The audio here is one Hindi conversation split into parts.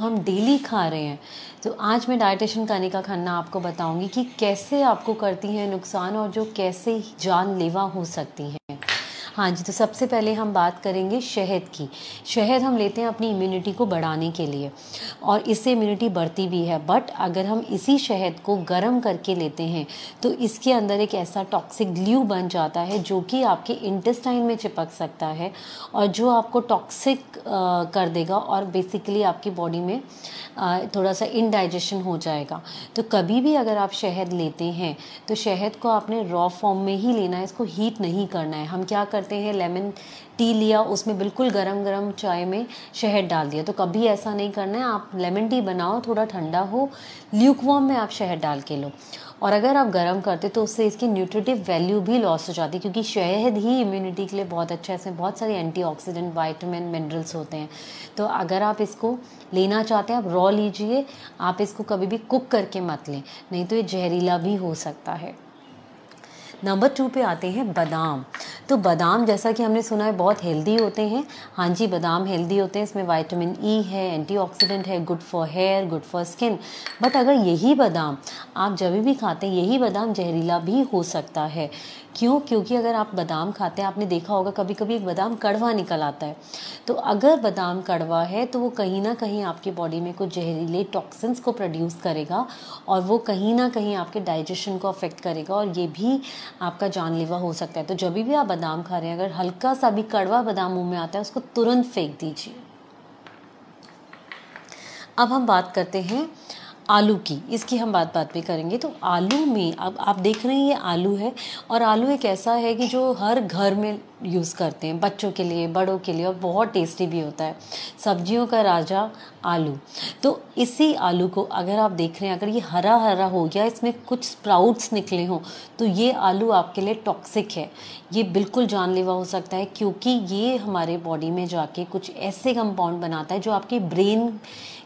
हम डेली खा रहे हैं तो आज मैं करने का खाना आपको बताऊंगी कि कैसे आपको करती हैं नुकसान और जो कैसे जानलेवा हो सकती हैं हाँ जी तो सबसे पहले हम बात करेंगे शहद की शहद हम लेते हैं अपनी इम्यूनिटी को बढ़ाने के लिए और इससे इम्यूनिटी बढ़ती भी है बट अगर हम इसी शहद को गर्म करके लेते हैं तो इसके अंदर एक ऐसा टॉक्सिक ग्ल्यू बन जाता है जो कि आपके इंटेस्टाइन में चिपक सकता है और जो आपको टॉक्सिक कर देगा और बेसिकली आपकी बॉडी में थोड़ा सा इनडाइजेशन हो जाएगा तो कभी भी अगर आप शहद लेते हैं तो शहद को आपने रॉ फॉर्म में ही लेना है इसको हीट नहीं करना है हम क्या कर करते हैं लेमन टी लिया उसमें बिल्कुल गरम गरम चाय में शहद डाल दिया तो कभी ऐसा नहीं करना है आप लेमन टी बनाओ थोड़ा ठंडा हो ल्यूकवॉम में आप शहद डाल के लो और अगर आप गर्म करते तो उससे इसकी न्यूट्रिटिव वैल्यू भी लॉस हो जाती है क्योंकि शहद ही इम्यूनिटी के लिए बहुत अच्छा है इसमें बहुत सारे एंटी ऑक्सीडेंट वाइटमिन मिनरल्स होते हैं तो अगर आप इसको लेना चाहते हैं आप रॉ लीजिए आप इसको कभी भी कुक करके मत लें नहीं तो ये जहरीला भी हो सकता है नंबर टू पे आते हैं बादाम तो बादाम जैसा कि हमने सुना है बहुत हेल्दी होते हैं हाँ जी बादाम हेल्दी होते हैं इसमें वाइटामिन ई e है एंटीऑक्सीडेंट है good for hair good for skin but अगर यही बादाम आप जब भी खाते हैं यही बादाम जहरीला भी हो सकता है क्यों क्योंकि अगर आप बादाम खाते हैं आपने देखा होगा कभी कभी एक बादाम कड़वा निकल आता है तो अगर बादाम कड़वा है तो वो कहीं ना कहीं आपकी बॉडी में कुछ जहरीले टॉक्सिन्स को प्रोड्यूस करेगा और वो कहीं ना कहीं आपके डाइजेशन को अफेक्ट करेगा और ये भी आपका जानलेवा हो सकता है तो जब भी आप बादाम खा रहे हैं अगर हल्का सा भी कड़वा बादाम मुंह में आता है उसको तुरंत फेंक दीजिए अब हम बात करते हैं आलू की इसकी हम बात बात भी करेंगे तो आलू में अब आप देख रहे हैं ये आलू है और आलू एक ऐसा है कि जो हर घर में यूज़ करते हैं बच्चों के लिए बड़ों के लिए और बहुत टेस्टी भी होता है सब्जियों का राजा आलू तो इसी आलू को अगर आप देख रहे हैं अगर ये हरा हरा हो गया इसमें कुछ स्प्राउट्स निकले हों तो ये आलू आपके लिए टॉक्सिक है ये बिल्कुल जानलेवा हो सकता है क्योंकि ये हमारे बॉडी में जाके कुछ ऐसे कंपाउंड बनाता है जो आपकी ब्रेन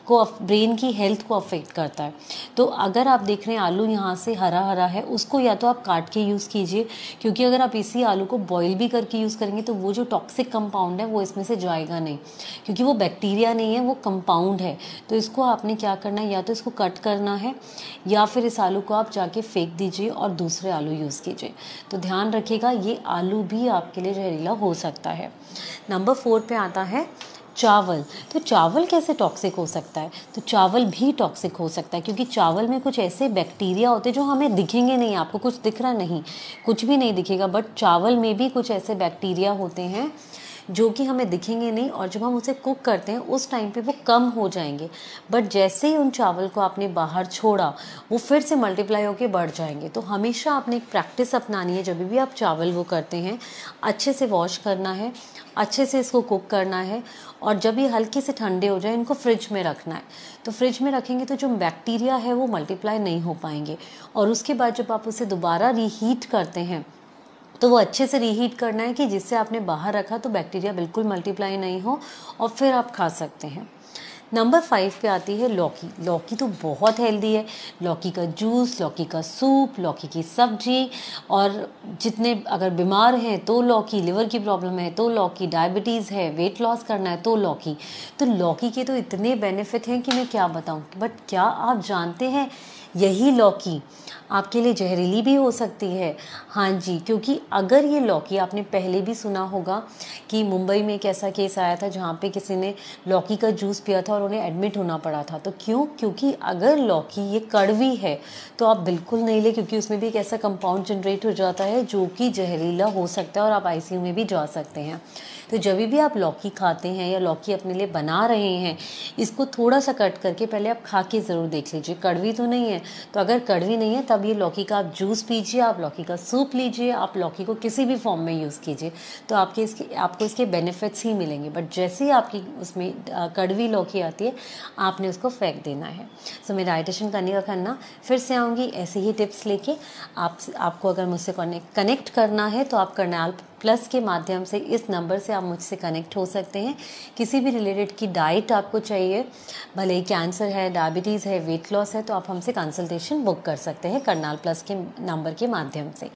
को ब्रेन की हेल्थ को अफेक्ट करता है तो अगर आप देख रहे हैं आलू यहाँ से हरा हरा है उसको या तो आप काट के यूज़ कीजिए क्योंकि अगर आप इसी आलू को बॉईल भी करके यूज़ करेंगे तो वो जो टॉक्सिक कंपाउंड है वो इसमें से जाएगा नहीं क्योंकि वो बैक्टीरिया नहीं है वो कंपाउंड है तो इसको आपने क्या करना है या तो इसको कट करना है या फिर इस आलू को आप जाके फेंक दीजिए और दूसरे आलू यूज़ कीजिए तो ध्यान रखिएगा ये आलू भी आपके लिए जहरीला हो सकता है नंबर फोर पर आता है चावल तो चावल कैसे टॉक्सिक हो सकता है तो चावल भी टॉक्सिक हो सकता है क्योंकि चावल में कुछ ऐसे बैक्टीरिया होते हैं जो हमें दिखेंगे नहीं आपको कुछ दिख रहा नहीं कुछ भी नहीं दिखेगा बट चावल में भी कुछ ऐसे बैक्टीरिया होते हैं जो कि हमें दिखेंगे नहीं और जब हम उसे कुक करते हैं उस टाइम पे वो कम हो जाएंगे बट जैसे ही उन चावल को आपने बाहर छोड़ा वो फिर से मल्टीप्लाई होकर बढ़ जाएंगे तो हमेशा आपने एक प्रैक्टिस अपनानी है जब भी आप चावल वो करते हैं अच्छे से वॉश करना है अच्छे से इसको कुक करना है और जब ये हल्के से ठंडे हो जाए इनको फ्रिज में रखना है तो फ्रिज में रखेंगे तो जो बैक्टीरिया है वो मल्टीप्लाई नहीं हो पाएंगे और उसके बाद जब आप उसे दोबारा रीहीट करते हैं तो वो अच्छे से रीहीट करना है कि जिससे आपने बाहर रखा तो बैक्टीरिया बिल्कुल मल्टीप्लाई नहीं हो और फिर आप खा सकते हैं नंबर फाइव पे आती है लौकी लौकी तो बहुत हेल्दी है लौकी का जूस लौकी का सूप लौकी की सब्जी और जितने अगर बीमार हैं तो लौकी लिवर की प्रॉब्लम है तो लौकी डायबिटीज़ है वेट लॉस करना है तो लौकी तो लौकी के तो इतने बेनिफिट हैं कि मैं क्या बताऊँ बट क्या आप जानते हैं यही लौकी आपके लिए जहरीली भी हो सकती है हाँ जी क्योंकि अगर ये लौकी आपने पहले भी सुना होगा कि मुंबई में एक ऐसा केस आया था जहाँ पे किसी ने लौकी का जूस पिया था और उन्हें एडमिट होना पड़ा था तो क्यों क्योंकि अगर लौकी ये कड़वी है तो आप बिल्कुल नहीं ले क्योंकि उसमें भी एक ऐसा कंपाउंड जनरेट हो जाता है जो कि जहरीला हो सकता है और आप आई में भी जा सकते हैं तो जब भी आप लौकी खाते हैं या लौकी अपने लिए बना रहे हैं इसको थोड़ा सा कट करके पहले आप खा के ज़रूर देख लीजिए कड़वी तो नहीं है तो अगर कड़वी नहीं है तब ये लौकी का आप जूस पीजिए आप लौकी का सूप लीजिए आप लौकी को किसी भी फॉर्म में यूज़ कीजिए तो आपके इसके आपको इसके बेनिफिट्स ही मिलेंगे बट जैसे ही आपकी उसमें कड़वी लौकी आती है आपने उसको फेंक देना है सो मैं डाइटेशन करने का करना फिर से आऊँगी ऐसे ही टिप्स लेके आप आपको अगर मुझसे कनेक्ट करना है तो आप करनाल प्लस के माध्यम से इस नंबर से आप मुझसे कनेक्ट हो सकते हैं किसी भी रिलेटेड की डाइट आपको चाहिए भले ही कैंसर है डायबिटीज़ है वेट लॉस है तो आप हमसे कंसल्टेशन बुक कर सकते हैं करनाल प्लस के नंबर के माध्यम से